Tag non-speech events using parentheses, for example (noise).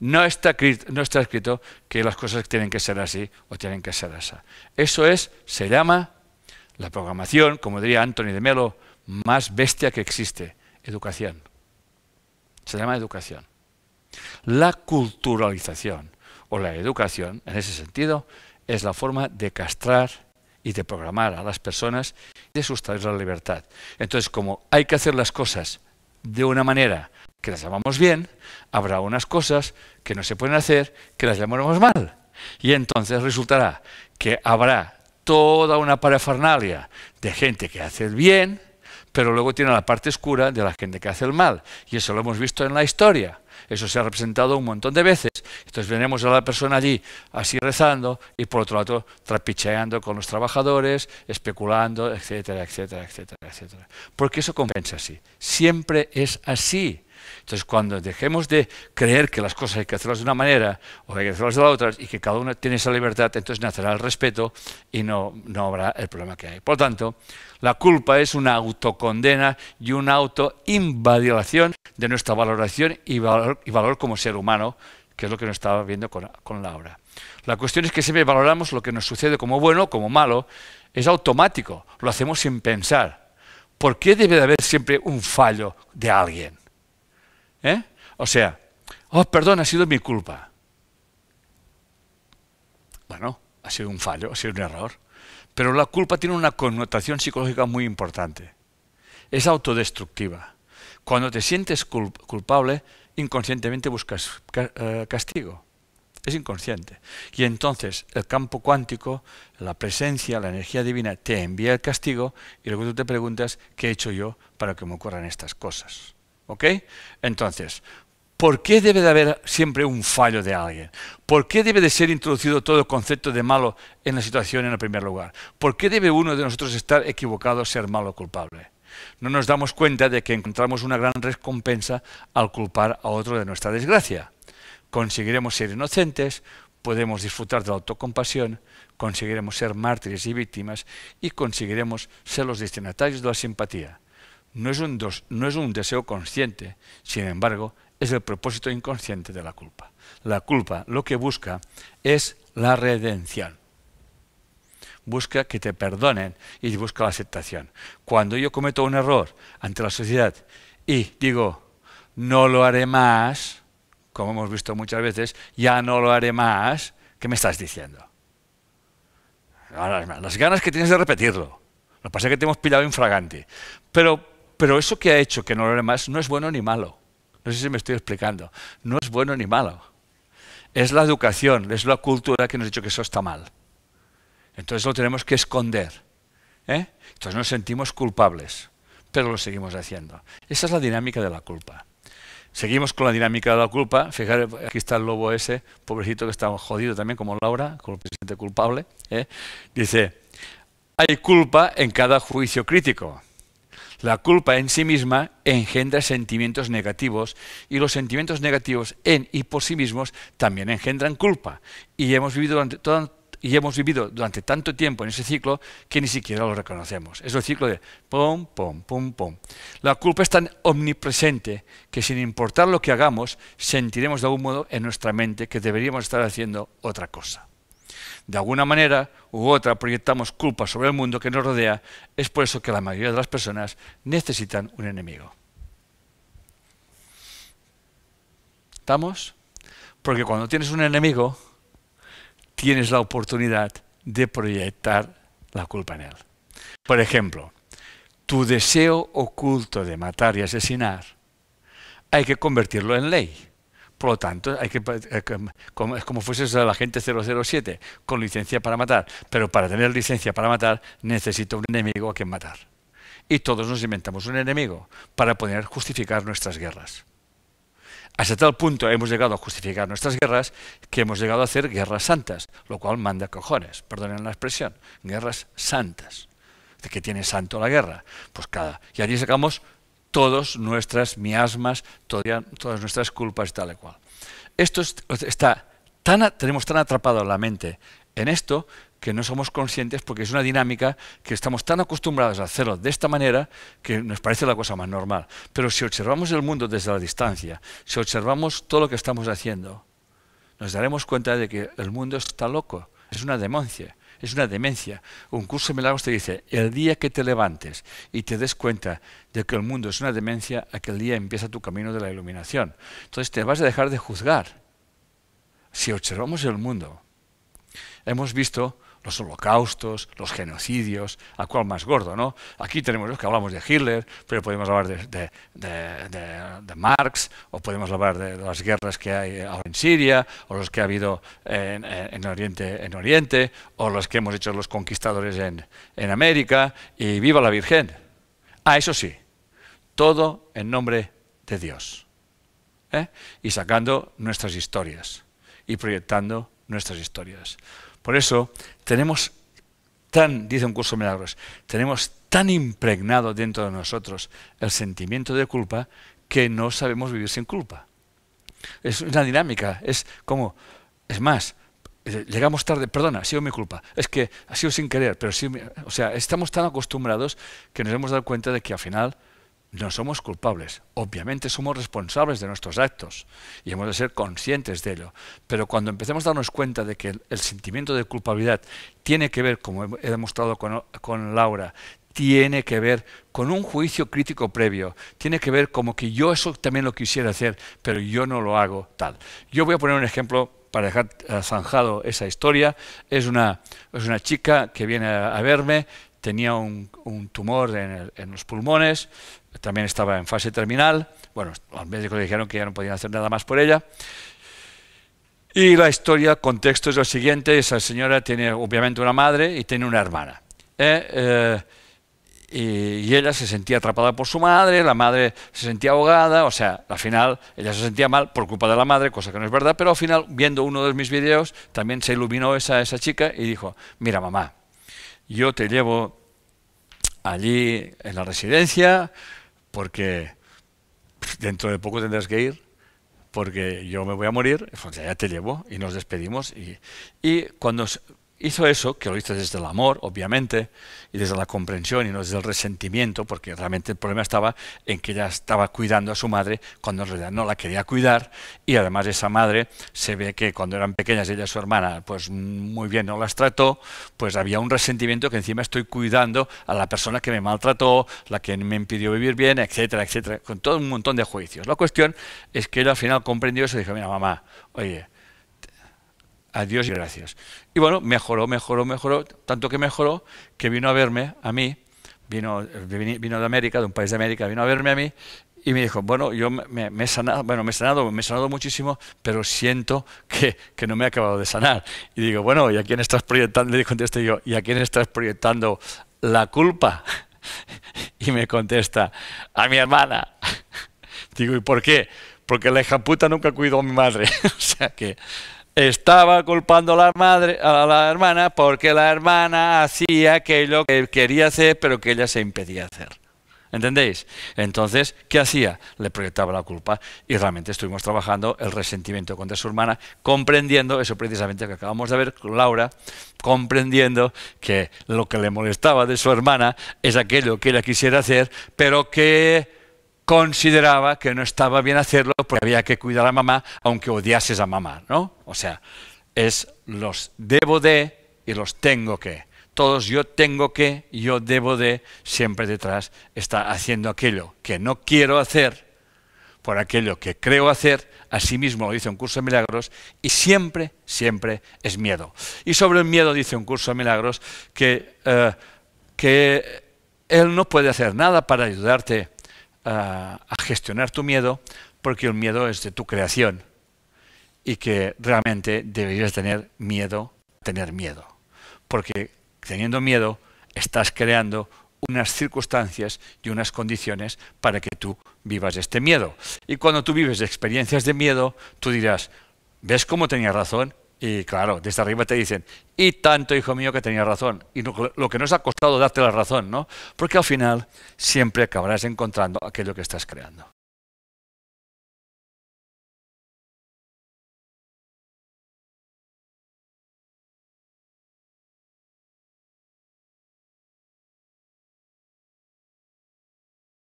No está, escrito que las cosas tienen que ser así o tienen que ser así. Eso es, se llama la programación, como diría Anthony de Melo, más bestia que existe, educación. Se llama educación. La culturalización o la educación, en ese sentido, es la forma de castrar y de programar a las personas y de sustraer la libertad. Entonces, como hay que hacer las cosas de una manera que las llamamos bien, habrá unas cosas que no se pueden hacer que las llamaremos mal. Y entonces resultará que habrá toda una parafernalia de gente que hace el bien, pero luego tiene la parte oscura de la gente que hace el mal. Y eso lo hemos visto en la historia. Eso se ha representado un montón de veces. Entonces veremos a la persona allí así rezando y por otro lado trapicheando con los trabajadores, especulando, etcétera, etcétera, etcétera, etcétera. Porque eso compensa así. Siempre es así. Entonces, cuando dejemos de creer que las cosas hay que hacerlas de una manera o hay que hacerlas de la otra y que cada uno tiene esa libertad, entonces nacerá el respeto y no, habrá el problema que hay. Por lo tanto, la culpa es una autocondena y una autoinvalidación de nuestra valoración y valor, como ser humano, que es lo que nos estaba viendo con, la obra. La cuestión es que siempre valoramos lo que nos sucede como bueno, o como malo, es automático, lo hacemos sin pensar. ¿Por qué debe de haber siempre un fallo de alguien? ¿Eh? O sea, oh, perdón, ha sido mi culpa. Bueno, ha sido un fallo, ha sido un error. Pero la culpa tiene una connotación psicológica muy importante. Es autodestructiva. Cuando te sientes culpable, inconscientemente buscas eh, castigo. Es inconsciente. Y entonces el campo cuántico, la presencia, la energía divina, te envía el castigo y luego tú te preguntas, ¿qué he hecho yo para que me ocurran estas cosas? ¿Ok? Entonces, ¿por qué debe de haber siempre un fallo de alguien? ¿Por qué debe de ser introducido todo el concepto de malo en la situación en el primer lugar? ¿Por qué debe uno de nosotros estar equivocado, ser malo o culpable? No nos damos cuenta de que encontramos una gran recompensa al culpar a otro de nuestra desgracia. Conseguiremos ser inocentes, podemos disfrutar de la autocompasión, conseguiremos ser mártires y víctimas y conseguiremos ser los destinatarios de la simpatía no es, un no es un deseo consciente, sin embargo, es el propósito inconsciente de la culpa. La culpa lo que busca es la redención. Busca que te perdonen y busca la aceptación. Cuando yo cometo un error ante la sociedad y digo, no lo haré más, como hemos visto muchas veces, ya no lo haré más, ¿qué me estás diciendo? Las ganas que tienes de repetirlo. Lo que pasa es que te hemos pillado infragante. Pero pero eso que ha hecho que no lo más no es bueno ni malo. No sé si me estoy explicando. No es bueno ni malo. Es la educación, es la cultura que nos ha dicho que eso está mal. Entonces lo tenemos que esconder. ¿eh? Entonces nos sentimos culpables, pero lo seguimos haciendo. Esa es la dinámica de la culpa. Seguimos con la dinámica de la culpa. Fijar, aquí está el lobo ese, pobrecito que está jodido también, como Laura, como presidente culpable. ¿eh? Dice, hay culpa en cada juicio crítico. La culpa en sí misma engendra sentimientos negativos y los sentimientos negativos en y por sí mismos también engendran culpa. Y hemos vivido durante, tanto tiempo en ese ciclo que ni siquiera lo reconocemos. Es el ciclo de pum, pum, pum, pum. La culpa es tan omnipresente que sin importar lo que hagamos, sentiremos de algún modo en nuestra mente que deberíamos estar haciendo otra cosa. De alguna manera u otra proyectamos culpa sobre el mundo que nos rodea, es por eso que la mayoría de las personas necesitan un enemigo. ¿Estamos? Porque cuando tienes un enemigo, tienes la oportunidad de proyectar la culpa en él. Por ejemplo, tu deseo oculto de matar y asesinar, hay que convertirlo en ley. Por lo tanto, hay que, eh, como, es como fuese la gente 007, con licencia para matar. Pero para tener licencia para matar, necesito un enemigo a quien matar. Y todos nos inventamos un enemigo para poder justificar nuestras guerras. Hasta tal punto hemos llegado a justificar nuestras guerras que hemos llegado a hacer guerras santas, lo cual manda cojones, perdonen la expresión, guerras santas. ¿De qué tiene santo la guerra? Pues cada. Y allí sacamos todas nuestras miasmas, todas nuestras culpas, tal y cual. Esto está tan, tenemos tan atrapado la mente en esto que no somos conscientes porque es una dinámica que estamos tan acostumbrados a hacerlo de esta manera que nos parece la cosa más normal. Pero si observamos el mundo desde la distancia, si observamos todo lo que estamos haciendo, nos daremos cuenta de que el mundo está loco, es una demencia es una demencia. Un curso de milagros te dice, el día que te levantes y te des cuenta de que el mundo es una demencia, aquel día empieza tu camino de la iluminación. Entonces te vas a dejar de juzgar. Si observamos el mundo, hemos visto los holocaustos, los genocidios, a cuál más gordo, ¿no? Aquí tenemos los que hablamos de Hitler, pero podemos hablar de, Marx, o podemos hablar de, las guerras que hay ahora en Siria, o los que ha habido en, Oriente, en Oriente, o los que hemos hecho los conquistadores en, América, y viva la Virgen. Ah, eso sí, todo en nombre de Dios. ¿eh? Y sacando nuestras historias, y proyectando nuestras historias. Por eso tenemos tan, dice un curso de milagros, tenemos tan impregnado dentro de nosotros el sentimiento de culpa que no sabemos vivir sin culpa. Es una dinámica, es como, es más, eh, llegamos tarde, perdona, ha sido mi culpa, es que ha sido sin querer, pero sí, o sea, estamos tan acostumbrados que nos hemos dado cuenta de que al final no somos culpables, obviamente somos responsables de nuestros actos y hemos de ser conscientes de ello, pero cuando empecemos a darnos cuenta de que el, sentimiento de culpabilidad tiene que ver, como he demostrado con, Laura, tiene que ver con un juicio crítico previo, tiene que ver como que yo eso también lo quisiera hacer, pero yo no lo hago tal. Yo voy a poner un ejemplo para dejar eh, zanjado esa historia. Es una, es una chica que viene a verme tenía un, tumor en, los pulmones, también estaba en fase terminal. Bueno, los médicos le dijeron que ya no podían hacer nada más por ella. Y la historia, el contexto es lo siguiente, esa señora tiene obviamente una madre y tiene una hermana. Eh, eh, y, ella se sentía atrapada por su madre, la madre se sentía ahogada, o sea, al final ella se sentía mal por culpa de la madre, cosa que no es verdad, pero al final, viendo uno de mis videos, también se iluminó esa, esa chica y dijo, mira mamá, yo te llevo allí en la residencia porque dentro de poco tendrás que ir porque yo me voy a morir, ya te llevo y nos despedimos. y cuando hizo eso, que lo hizo desde el amor, obviamente, y desde la comprensión y no desde el resentimiento, porque realmente el problema estaba en que ella estaba cuidando a su madre cuando en realidad no la quería cuidar, y además esa madre se ve que cuando eran pequeñas ella y su hermana, pues muy bien no las trató, pues había un resentimiento que encima estoy cuidando a la persona que me maltrató, la que me impidió vivir bien, etcétera, etcétera, con todo un montón de juicios. La cuestión es que ella al final comprendió eso y dijo, mira mamá, oye, Adiós Dios y gracias. Y bueno, mejoró, mejoró, mejoró, tanto que mejoró que vino a verme a mí, vino, vino de América, de un país de América, vino a verme a mí y me dijo, bueno, yo me, he sanado, bueno, me he sanado, me he sanado muchísimo, pero siento que, que, no me he acabado de sanar. Y digo, bueno, ¿y a quién estás proyectando? Le contesto yo, ¿y a quién estás proyectando la culpa? (laughs) Y me contesta, a mi hermana. (laughs) Digo, ¿y por qué? Porque la hija puta nunca cuidó a mi madre. (laughs) o sea que estaba culpando a la madre, a la hermana, porque la hermana hacía aquello que quería hacer, pero que ella se impedía hacer. ¿Entendéis? Entonces, ¿qué hacía? Le proyectaba la culpa y realmente estuvimos trabajando el resentimiento contra su hermana, comprendiendo eso precisamente que acabamos de ver con Laura, comprendiendo que lo que le molestaba de su hermana es aquello que ella quisiera hacer, pero que consideraba que no estaba bien hacerlo porque había que cuidar a mamá, aunque odiases a mamá, ¿no? O sea, es los debo de y los tengo que. Todos yo tengo que, yo debo de, siempre detrás está haciendo aquello que no quiero hacer por aquello que creo hacer, así mismo lo dice un curso de milagros, y siempre, siempre es miedo. Y sobre el miedo dice un curso de milagros que, eh, que él no puede hacer nada para ayudarte a, gestionar tu miedo porque el miedo es de tu creación y que realmente deberías tener miedo, tener miedo. Porque teniendo miedo estás creando unas circunstancias y unas condiciones para que tú vivas este miedo. Y cuando tú vives experiencias de miedo, tú dirás, ¿ves cómo tenía razón? Y claro, desde arriba te dicen, y tanto hijo mío que tenía razón. Y lo que nos ha costado darte la razón, ¿no? Porque al final siempre acabarás encontrando aquello que estás creando.